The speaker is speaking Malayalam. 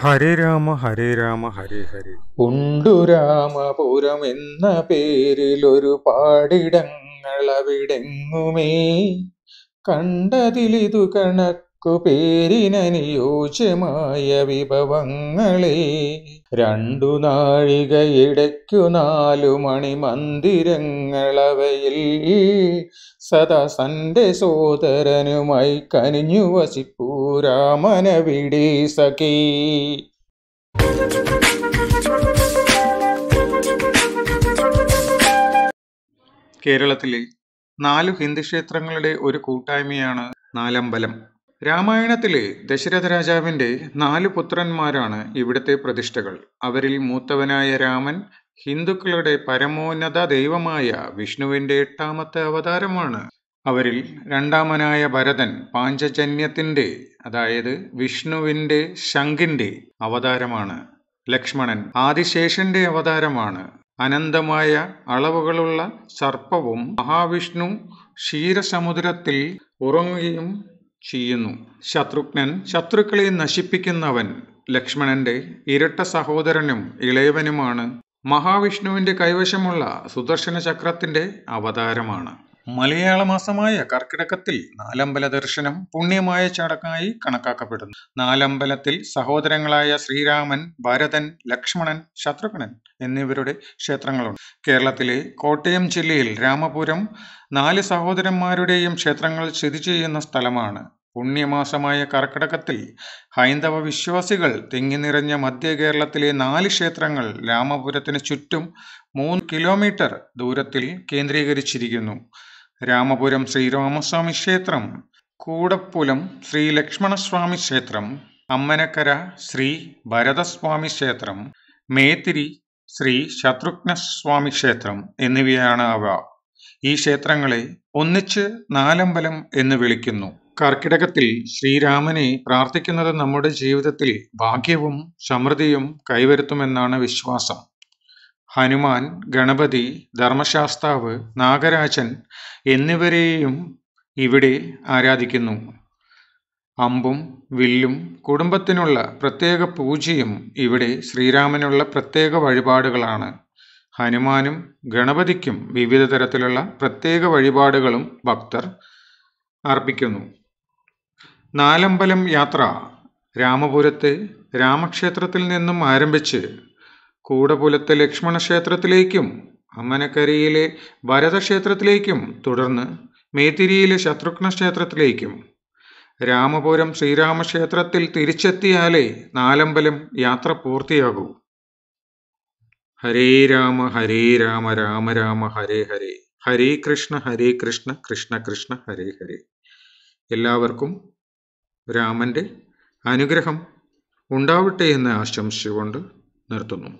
ഹരേ രാമ ഹരേ രാമ ഹരേ ഹരേ ഉണ്ടു രാമപുരം എന്ന പേരിൽ ഒരു പാടിടങ്ങളവിടെങ്ങുമേ കണ്ടതിലിതു കണക്ക് കുപേരിനനുയോജ്യമായ വിഭവങ്ങളെ രണ്ടു നാഴികയിടയ്ക്കു നാലു മണിമന്ദിരങ്ങളവയിൽ സദാ സന്റെ സോദരനുമായി കനിഞ്ഞു വസിപ്പൂ വിടി സഖീ കേരളത്തിലെ നാലു ഹിന്ദു ക്ഷേത്രങ്ങളുടെ ഒരു കൂട്ടായ്മയാണ് നാലമ്പലം രാമായണത്തിലെ ദശരഥ രാജാവിന്റെ നാല് പുത്രന്മാരാണ് ഇവിടുത്തെ പ്രതിഷ്ഠകൾ അവരിൽ മൂത്തവനായ രാമൻ ഹിന്ദുക്കളുടെ പരമോന്നത ദൈവമായ വിഷ്ണുവിൻ്റെ എട്ടാമത്തെ അവതാരമാണ് അവരിൽ രണ്ടാമനായ ഭരതൻ പാഞ്ചജന്യത്തിൻ്റെ അതായത് വിഷ്ണുവിൻ്റെ ശങ്കിൻ്റെ അവതാരമാണ് ലക്ഷ്മണൻ ആദിശേഷന്റെ അവതാരമാണ് അനന്തമായ അളവുകളുള്ള സർപ്പവും മഹാവിഷ്ണു ക്ഷീരസമുദ്രത്തിൽ ഉറങ്ങുകയും ചെയ്യുന്നു ശത്രുഘ്നൻ ശത്രുക്കളെ നശിപ്പിക്കുന്നവൻ ലക്ഷ്മണന്റെ ഇരട്ട സഹോദരനും ഇളയവനുമാണ് മഹാവിഷ്ണുവിന്റെ കൈവശമുള്ള സുദർശന ചക്രത്തിന്റെ അവതാരമാണ് മലയാള മാസമായ കർക്കിടകത്തിൽ നാലമ്പല ദർശനം പുണ്യമായ ചടങ്ങായി കണക്കാക്കപ്പെടുന്നു നാലമ്പലത്തിൽ സഹോദരങ്ങളായ ശ്രീരാമൻ ഭരതൻ ലക്ഷ്മണൻ ശത്രുഘ്നൻ എന്നിവരുടെ ക്ഷേത്രങ്ങളുണ്ട് കേരളത്തിലെ കോട്ടയം ജില്ലയിൽ രാമപുരം നാല് സഹോദരന്മാരുടെയും ക്ഷേത്രങ്ങൾ സ്ഥിതി ചെയ്യുന്ന സ്ഥലമാണ് പുണ്യമാസമായ കർക്കിടകത്തിൽ ഹൈന്ദവ വിശ്വാസികൾ തിങ്ങി നിറഞ്ഞ മധ്യ കേരളത്തിലെ നാല് ക്ഷേത്രങ്ങൾ രാമപുരത്തിന് ചുറ്റും മൂന്ന് കിലോമീറ്റർ ദൂരത്തിൽ കേന്ദ്രീകരിച്ചിരിക്കുന്നു രാമപുരം ശ്രീരാമസ്വാമി ക്ഷേത്രം കൂടപ്പുലം ശ്രീ ലക്ഷ്മണസ്വാമി ക്ഷേത്രം അമ്മനക്കര ശ്രീ ഭരതസ്വാമി ക്ഷേത്രം മേത്തിരി ശ്രീ ശത്രുഘ്നസ്വാമി ക്ഷേത്രം എന്നിവയാണ് അവ ഈ ക്ഷേത്രങ്ങളെ ഒന്നിച്ച് നാലമ്പലം എന്ന് വിളിക്കുന്നു കർക്കിടകത്തിൽ ശ്രീരാമനെ പ്രാർത്ഥിക്കുന്നത് നമ്മുടെ ജീവിതത്തിൽ ഭാഗ്യവും സമൃദ്ധിയും കൈവരുത്തുമെന്നാണ് വിശ്വാസം ഹനുമാൻ ഗണപതി ധർമ്മശാസ്താവ് നാഗരാജൻ എന്നിവരെയും ഇവിടെ ആരാധിക്കുന്നു അമ്പും വില്ലും കുടുംബത്തിനുള്ള പ്രത്യേക പൂജയും ഇവിടെ ശ്രീരാമനുള്ള പ്രത്യേക വഴിപാടുകളാണ് ഹനുമാനും ഗണപതിക്കും വിവിധ തരത്തിലുള്ള പ്രത്യേക വഴിപാടുകളും ഭക്തർ അർപ്പിക്കുന്നു നാലമ്പലം യാത്ര രാമപുരത്തെ രാമക്ഷേത്രത്തിൽ നിന്നും ആരംഭിച്ച് കൂടപുലത്തെ ലക്ഷ്മണ ക്ഷേത്രത്തിലേക്കും അമ്മനക്കരയിലെ ഭരതക്ഷേത്രത്തിലേക്കും തുടർന്ന് മേത്തിരിയിലെ ശത്രുഘ്ന ക്ഷേത്രത്തിലേക്കും രാമപുരം ശ്രീരാമക്ഷേത്രത്തിൽ തിരിച്ചെത്തിയാലേ നാലമ്പലം യാത്ര പൂർത്തിയാകൂ ഹരേ രാമ ഹരേ രാമ രാമ രാമ ഹരേ ഹരേ ഹരേ കൃഷ്ണ ഹരേ കൃഷ്ണ കൃഷ്ണ കൃഷ്ണ ഹരേ ഹരേ എല്ലാവർക്കും രാമൻ്റെ അനുഗ്രഹം ഉണ്ടാവട്ടെ എന്ന് ആശംസിച്ചുകൊണ്ട് നിർത്തുന്നു